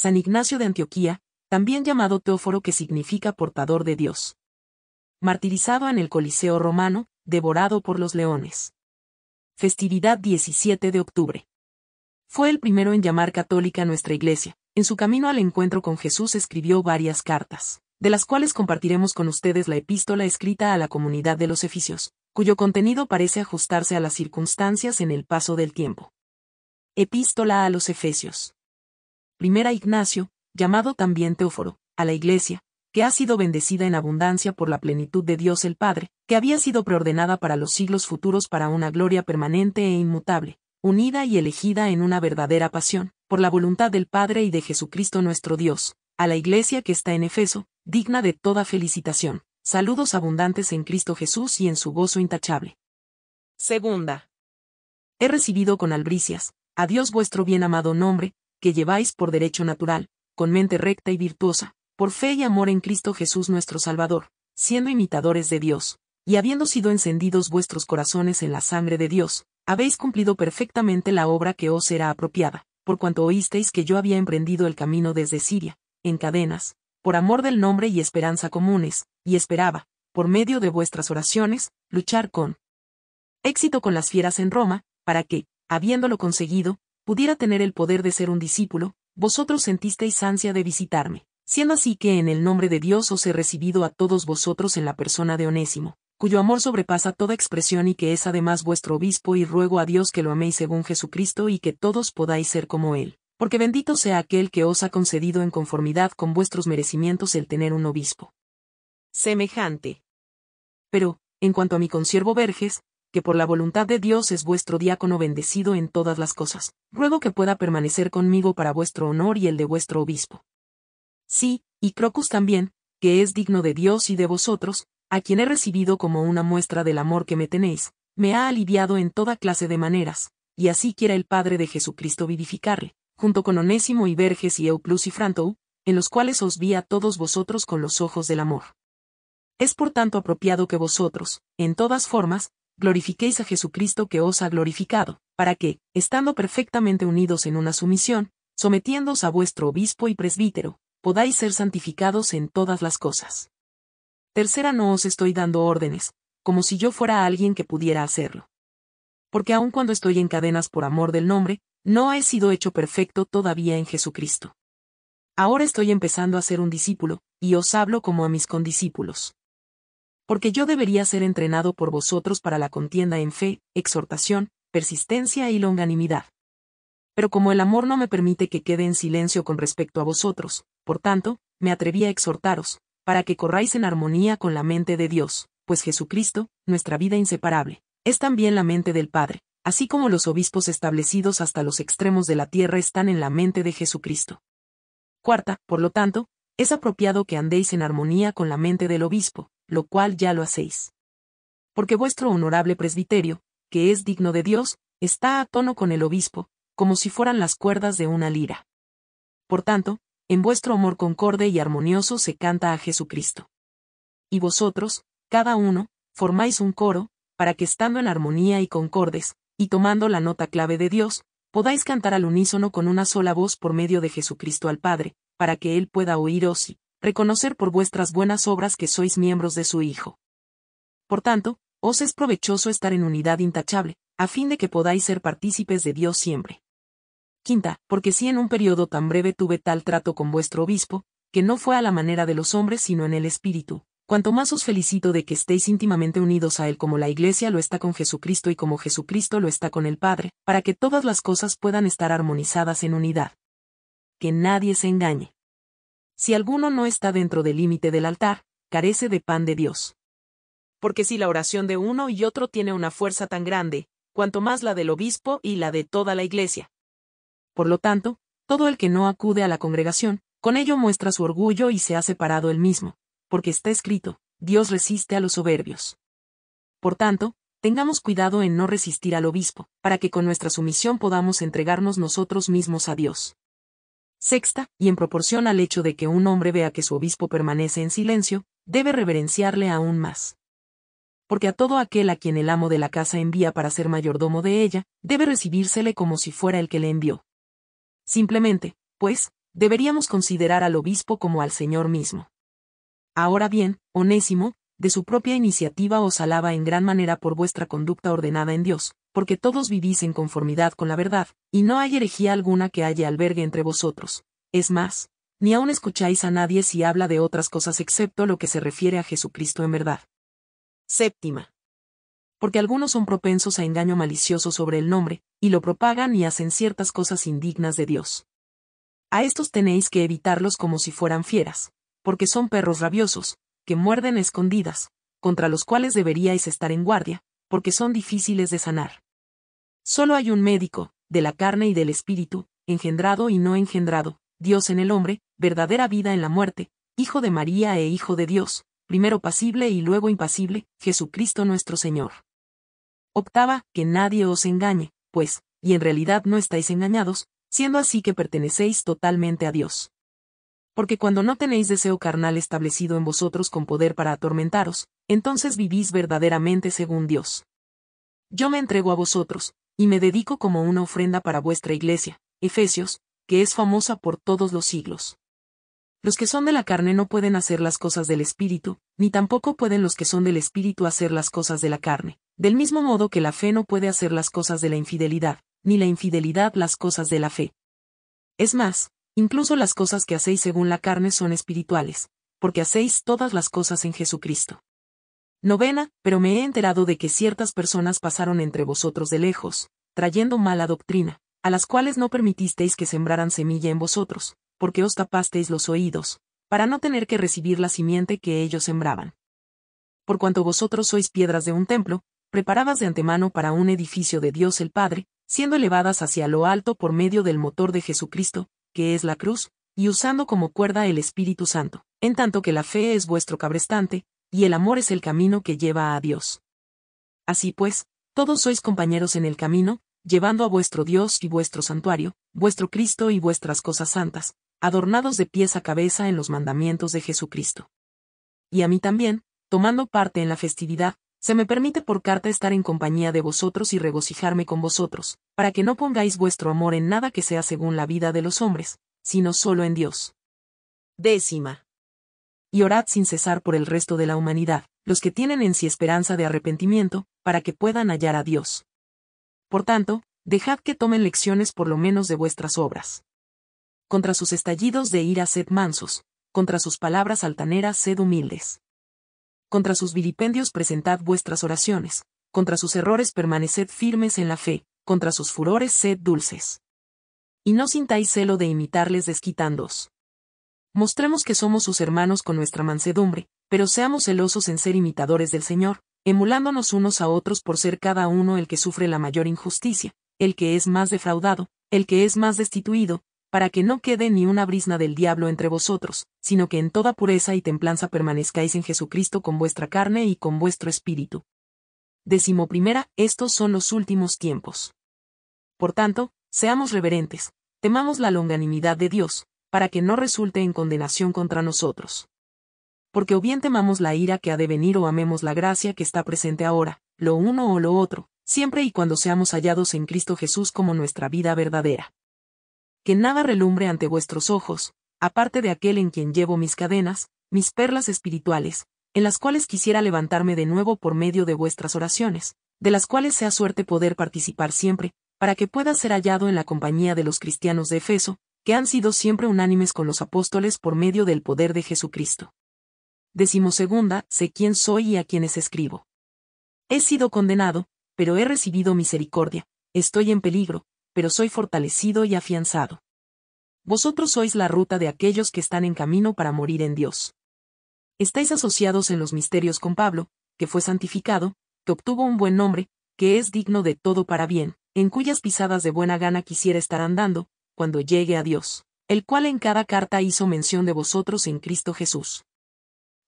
San Ignacio de Antioquía, también llamado Teóforo que significa portador de Dios. Martirizado en el Coliseo romano, devorado por los leones. Festividad 17 de octubre. Fue el primero en llamar católica nuestra iglesia. En su camino al encuentro con Jesús escribió varias cartas, de las cuales compartiremos con ustedes la epístola escrita a la comunidad de los Efesios, cuyo contenido parece ajustarse a las circunstancias en el paso del tiempo. Epístola a los Efesios primera Ignacio, llamado también Teóforo, a la Iglesia, que ha sido bendecida en abundancia por la plenitud de Dios el Padre, que había sido preordenada para los siglos futuros para una gloria permanente e inmutable, unida y elegida en una verdadera pasión, por la voluntad del Padre y de Jesucristo nuestro Dios, a la Iglesia que está en Efeso, digna de toda felicitación. Saludos abundantes en Cristo Jesús y en su gozo intachable. Segunda. He recibido con albricias, a Dios vuestro bien amado nombre, que lleváis por derecho natural, con mente recta y virtuosa, por fe y amor en Cristo Jesús nuestro Salvador, siendo imitadores de Dios, y habiendo sido encendidos vuestros corazones en la sangre de Dios, habéis cumplido perfectamente la obra que os era apropiada, por cuanto oísteis que yo había emprendido el camino desde Siria, en cadenas, por amor del nombre y esperanza comunes, y esperaba, por medio de vuestras oraciones, luchar con éxito con las fieras en Roma, para que, habiéndolo conseguido, pudiera tener el poder de ser un discípulo, vosotros sentisteis ansia de visitarme. Siendo así que en el nombre de Dios os he recibido a todos vosotros en la persona de Onésimo, cuyo amor sobrepasa toda expresión y que es además vuestro obispo y ruego a Dios que lo améis según Jesucristo y que todos podáis ser como él, porque bendito sea aquel que os ha concedido en conformidad con vuestros merecimientos el tener un obispo. Semejante. Pero, en cuanto a mi consiervo Verges, que por la voluntad de Dios es vuestro diácono bendecido en todas las cosas. Ruego que pueda permanecer conmigo para vuestro honor y el de vuestro obispo. Sí, y Crocus también, que es digno de Dios y de vosotros, a quien he recibido como una muestra del amor que me tenéis, me ha aliviado en toda clase de maneras, y así quiera el Padre de Jesucristo vivificarle, junto con Onésimo y Verges y Euplus y Frantou, en los cuales os vi a todos vosotros con los ojos del amor. Es por tanto apropiado que vosotros, en todas formas, glorifiquéis a Jesucristo que os ha glorificado, para que, estando perfectamente unidos en una sumisión, sometiéndoos a vuestro obispo y presbítero, podáis ser santificados en todas las cosas. Tercera no os estoy dando órdenes, como si yo fuera alguien que pudiera hacerlo. Porque aun cuando estoy en cadenas por amor del nombre, no he sido hecho perfecto todavía en Jesucristo. Ahora estoy empezando a ser un discípulo, y os hablo como a mis condiscípulos porque yo debería ser entrenado por vosotros para la contienda en fe, exhortación, persistencia y longanimidad. Pero como el amor no me permite que quede en silencio con respecto a vosotros, por tanto, me atreví a exhortaros, para que corráis en armonía con la mente de Dios, pues Jesucristo, nuestra vida inseparable, es también la mente del Padre, así como los obispos establecidos hasta los extremos de la tierra están en la mente de Jesucristo. Cuarta, por lo tanto, es apropiado que andéis en armonía con la mente del obispo, lo cual ya lo hacéis. Porque vuestro honorable presbiterio, que es digno de Dios, está a tono con el obispo, como si fueran las cuerdas de una lira. Por tanto, en vuestro amor concorde y armonioso se canta a Jesucristo. Y vosotros, cada uno, formáis un coro, para que estando en armonía y concordes, y tomando la nota clave de Dios, podáis cantar al unísono con una sola voz por medio de Jesucristo al Padre, para que Él pueda oíros y, reconocer por vuestras buenas obras que sois miembros de su Hijo. Por tanto, os es provechoso estar en unidad intachable, a fin de que podáis ser partícipes de Dios siempre. Quinta, porque si en un periodo tan breve tuve tal trato con vuestro obispo, que no fue a la manera de los hombres sino en el espíritu, cuanto más os felicito de que estéis íntimamente unidos a él como la iglesia lo está con Jesucristo y como Jesucristo lo está con el Padre, para que todas las cosas puedan estar armonizadas en unidad. Que nadie se engañe. Si alguno no está dentro del límite del altar, carece de pan de Dios. Porque si la oración de uno y otro tiene una fuerza tan grande, cuanto más la del obispo y la de toda la iglesia. Por lo tanto, todo el que no acude a la congregación, con ello muestra su orgullo y se ha separado él mismo, porque está escrito, Dios resiste a los soberbios. Por tanto, tengamos cuidado en no resistir al obispo, para que con nuestra sumisión podamos entregarnos nosotros mismos a Dios. Sexta, y en proporción al hecho de que un hombre vea que su obispo permanece en silencio, debe reverenciarle aún más. Porque a todo aquel a quien el amo de la casa envía para ser mayordomo de ella, debe recibírsele como si fuera el que le envió. Simplemente, pues, deberíamos considerar al obispo como al Señor mismo. Ahora bien, Onésimo, de su propia iniciativa os alaba en gran manera por vuestra conducta ordenada en Dios, porque todos vivís en conformidad con la verdad, y no hay herejía alguna que haya albergue entre vosotros. Es más, ni aun escucháis a nadie si habla de otras cosas excepto lo que se refiere a Jesucristo en verdad. Séptima. Porque algunos son propensos a engaño malicioso sobre el nombre, y lo propagan y hacen ciertas cosas indignas de Dios. A estos tenéis que evitarlos como si fueran fieras, porque son perros rabiosos, que muerden escondidas, contra los cuales deberíais estar en guardia, porque son difíciles de sanar. Solo hay un médico, de la carne y del espíritu, engendrado y no engendrado, Dios en el hombre, verdadera vida en la muerte, Hijo de María e Hijo de Dios, primero pasible y luego impasible, Jesucristo nuestro Señor. Octava, que nadie os engañe, pues, y en realidad no estáis engañados, siendo así que pertenecéis totalmente a Dios porque cuando no tenéis deseo carnal establecido en vosotros con poder para atormentaros, entonces vivís verdaderamente según Dios. Yo me entrego a vosotros, y me dedico como una ofrenda para vuestra iglesia, Efesios, que es famosa por todos los siglos. Los que son de la carne no pueden hacer las cosas del espíritu, ni tampoco pueden los que son del espíritu hacer las cosas de la carne, del mismo modo que la fe no puede hacer las cosas de la infidelidad, ni la infidelidad las cosas de la fe. Es más, Incluso las cosas que hacéis según la carne son espirituales, porque hacéis todas las cosas en Jesucristo. Novena, pero me he enterado de que ciertas personas pasaron entre vosotros de lejos, trayendo mala doctrina, a las cuales no permitisteis que sembraran semilla en vosotros, porque os tapasteis los oídos, para no tener que recibir la simiente que ellos sembraban. Por cuanto vosotros sois piedras de un templo, preparadas de antemano para un edificio de Dios el Padre, siendo elevadas hacia lo alto por medio del motor de Jesucristo, que es la cruz, y usando como cuerda el Espíritu Santo, en tanto que la fe es vuestro cabrestante, y el amor es el camino que lleva a Dios. Así pues, todos sois compañeros en el camino, llevando a vuestro Dios y vuestro santuario, vuestro Cristo y vuestras cosas santas, adornados de pies a cabeza en los mandamientos de Jesucristo. Y a mí también, tomando parte en la festividad, se me permite por carta estar en compañía de vosotros y regocijarme con vosotros, para que no pongáis vuestro amor en nada que sea según la vida de los hombres, sino solo en Dios. Décima. Y orad sin cesar por el resto de la humanidad, los que tienen en sí esperanza de arrepentimiento, para que puedan hallar a Dios. Por tanto, dejad que tomen lecciones por lo menos de vuestras obras. Contra sus estallidos de ira sed mansos, contra sus palabras altaneras sed humildes contra sus vilipendios presentad vuestras oraciones, contra sus errores permaneced firmes en la fe, contra sus furores sed dulces. Y no sintáis celo de imitarles desquitándoos. Mostremos que somos sus hermanos con nuestra mansedumbre, pero seamos celosos en ser imitadores del Señor, emulándonos unos a otros por ser cada uno el que sufre la mayor injusticia, el que es más defraudado, el que es más destituido, para que no quede ni una brisna del diablo entre vosotros, sino que en toda pureza y templanza permanezcáis en Jesucristo con vuestra carne y con vuestro espíritu. Décimo primera, estos son los últimos tiempos. Por tanto, seamos reverentes, temamos la longanimidad de Dios, para que no resulte en condenación contra nosotros. Porque o bien temamos la ira que ha de venir o amemos la gracia que está presente ahora, lo uno o lo otro, siempre y cuando seamos hallados en Cristo Jesús como nuestra vida verdadera que nada relumbre ante vuestros ojos, aparte de aquel en quien llevo mis cadenas, mis perlas espirituales, en las cuales quisiera levantarme de nuevo por medio de vuestras oraciones, de las cuales sea suerte poder participar siempre, para que pueda ser hallado en la compañía de los cristianos de Efeso, que han sido siempre unánimes con los apóstoles por medio del poder de Jesucristo. segunda sé quién soy y a quienes escribo. He sido condenado, pero he recibido misericordia, estoy en peligro, pero soy fortalecido y afianzado. Vosotros sois la ruta de aquellos que están en camino para morir en Dios. Estáis asociados en los misterios con Pablo, que fue santificado, que obtuvo un buen nombre, que es digno de todo para bien, en cuyas pisadas de buena gana quisiera estar andando, cuando llegue a Dios, el cual en cada carta hizo mención de vosotros en Cristo Jesús.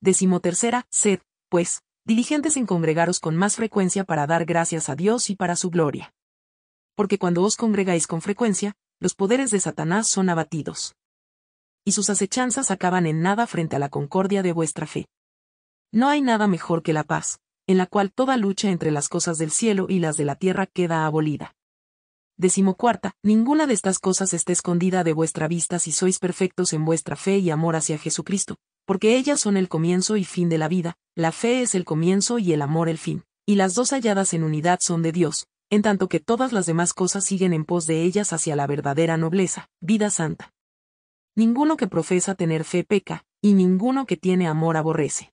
Decimotercera, sed, pues, diligentes en congregaros con más frecuencia para dar gracias a Dios y para su gloria porque cuando os congregáis con frecuencia, los poderes de Satanás son abatidos. Y sus acechanzas acaban en nada frente a la concordia de vuestra fe. No hay nada mejor que la paz, en la cual toda lucha entre las cosas del cielo y las de la tierra queda abolida. Decimocuarta, ninguna de estas cosas está escondida de vuestra vista si sois perfectos en vuestra fe y amor hacia Jesucristo, porque ellas son el comienzo y fin de la vida, la fe es el comienzo y el amor el fin, y las dos halladas en unidad son de Dios, en tanto que todas las demás cosas siguen en pos de ellas hacia la verdadera nobleza, vida santa. Ninguno que profesa tener fe peca, y ninguno que tiene amor aborrece.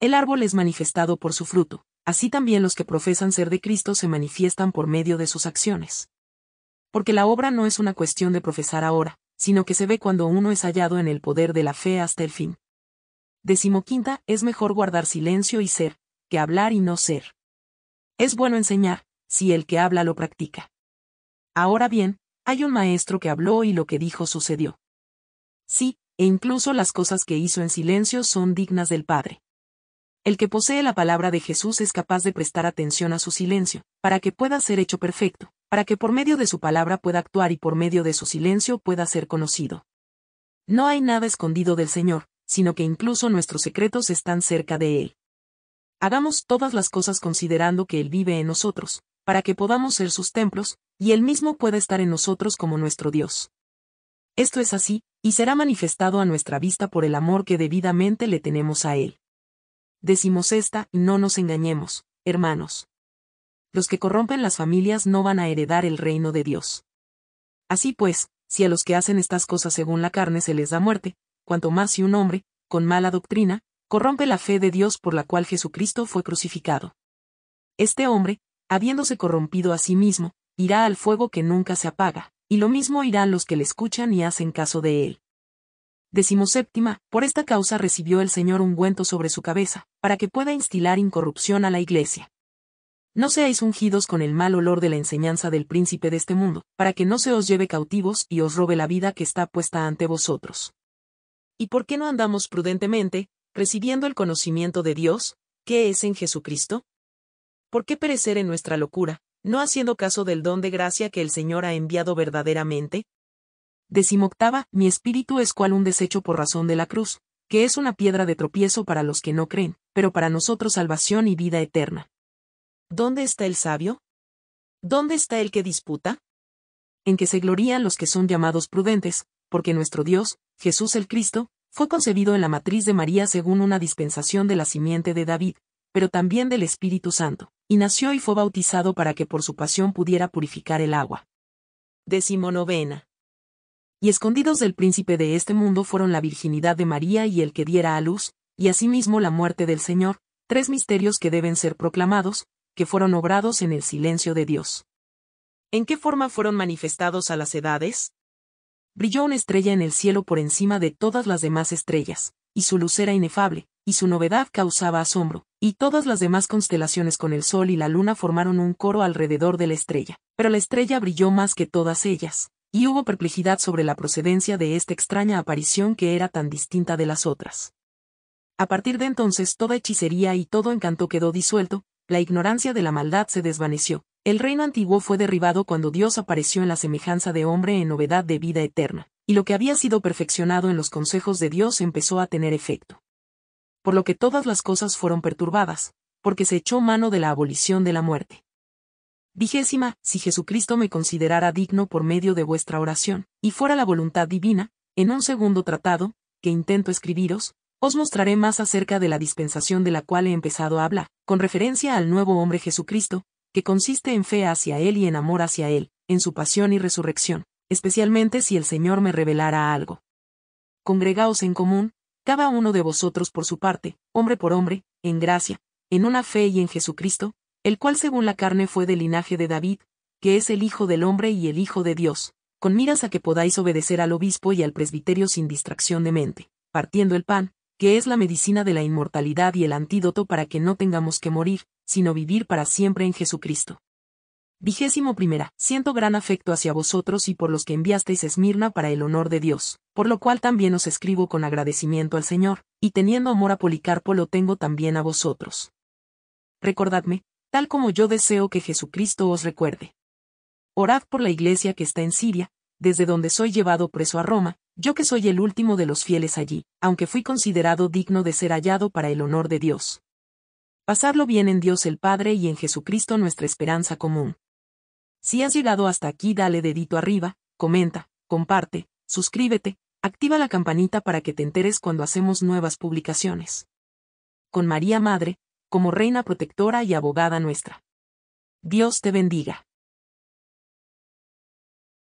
El árbol es manifestado por su fruto, así también los que profesan ser de Cristo se manifiestan por medio de sus acciones. Porque la obra no es una cuestión de profesar ahora, sino que se ve cuando uno es hallado en el poder de la fe hasta el fin. Decimoquinta, es mejor guardar silencio y ser, que hablar y no ser. Es bueno enseñar, si el que habla lo practica. Ahora bien, hay un maestro que habló y lo que dijo sucedió. Sí, e incluso las cosas que hizo en silencio son dignas del Padre. El que posee la palabra de Jesús es capaz de prestar atención a su silencio, para que pueda ser hecho perfecto, para que por medio de su palabra pueda actuar y por medio de su silencio pueda ser conocido. No hay nada escondido del Señor, sino que incluso nuestros secretos están cerca de Él. Hagamos todas las cosas considerando que Él vive en nosotros, para que podamos ser sus templos, y Él mismo pueda estar en nosotros como nuestro Dios. Esto es así, y será manifestado a nuestra vista por el amor que debidamente le tenemos a Él. Decimos esta, y no nos engañemos, hermanos. Los que corrompen las familias no van a heredar el reino de Dios. Así pues, si a los que hacen estas cosas según la carne se les da muerte, cuanto más si un hombre, con mala doctrina, corrompe la fe de Dios por la cual Jesucristo fue crucificado. Este hombre, habiéndose corrompido a sí mismo, irá al fuego que nunca se apaga, y lo mismo irán los que le escuchan y hacen caso de él. séptima, por esta causa recibió el Señor ungüento sobre su cabeza, para que pueda instilar incorrupción a la iglesia. No seáis ungidos con el mal olor de la enseñanza del príncipe de este mundo, para que no se os lleve cautivos y os robe la vida que está puesta ante vosotros. ¿Y por qué no andamos prudentemente, recibiendo el conocimiento de Dios, que es en Jesucristo? ¿por qué perecer en nuestra locura, no haciendo caso del don de gracia que el Señor ha enviado verdaderamente? Decimoctava, mi espíritu es cual un desecho por razón de la cruz, que es una piedra de tropiezo para los que no creen, pero para nosotros salvación y vida eterna. ¿Dónde está el sabio? ¿Dónde está el que disputa? En que se glorían los que son llamados prudentes, porque nuestro Dios, Jesús el Cristo, fue concebido en la matriz de María según una dispensación de la simiente de David, pero también del Espíritu Santo, y nació y fue bautizado para que por su pasión pudiera purificar el agua. Decimonovena. Y escondidos del príncipe de este mundo fueron la virginidad de María y el que diera a luz, y asimismo la muerte del Señor, tres misterios que deben ser proclamados, que fueron obrados en el silencio de Dios. ¿En qué forma fueron manifestados a las edades? Brilló una estrella en el cielo por encima de todas las demás estrellas, y su luz era inefable, y su novedad causaba asombro, y todas las demás constelaciones con el Sol y la Luna formaron un coro alrededor de la estrella, pero la estrella brilló más que todas ellas, y hubo perplejidad sobre la procedencia de esta extraña aparición que era tan distinta de las otras. A partir de entonces toda hechicería y todo encanto quedó disuelto, la ignorancia de la maldad se desvaneció, el reino antiguo fue derribado cuando Dios apareció en la semejanza de hombre en novedad de vida eterna, y lo que había sido perfeccionado en los consejos de Dios empezó a tener efecto por lo que todas las cosas fueron perturbadas, porque se echó mano de la abolición de la muerte. Vigésima, si Jesucristo me considerara digno por medio de vuestra oración, y fuera la voluntad divina, en un segundo tratado, que intento escribiros, os mostraré más acerca de la dispensación de la cual he empezado a hablar, con referencia al nuevo hombre Jesucristo, que consiste en fe hacia Él y en amor hacia Él, en su pasión y resurrección, especialmente si el Señor me revelara algo. Congregaos en común, cada uno de vosotros por su parte, hombre por hombre, en gracia, en una fe y en Jesucristo, el cual según la carne fue del linaje de David, que es el Hijo del Hombre y el Hijo de Dios, con miras a que podáis obedecer al obispo y al presbiterio sin distracción de mente, partiendo el pan, que es la medicina de la inmortalidad y el antídoto para que no tengamos que morir, sino vivir para siempre en Jesucristo. Vigésimo primera, siento gran afecto hacia vosotros y por los que enviasteis Esmirna para el honor de Dios, por lo cual también os escribo con agradecimiento al Señor, y teniendo amor a Policarpo lo tengo también a vosotros. Recordadme, tal como yo deseo que Jesucristo os recuerde. Orad por la iglesia que está en Siria, desde donde soy llevado preso a Roma, yo que soy el último de los fieles allí, aunque fui considerado digno de ser hallado para el honor de Dios. Pasadlo bien en Dios el Padre y en Jesucristo nuestra esperanza común. Si has llegado hasta aquí dale dedito arriba, comenta, comparte, suscríbete, activa la campanita para que te enteres cuando hacemos nuevas publicaciones. Con María Madre, como Reina Protectora y Abogada nuestra. Dios te bendiga.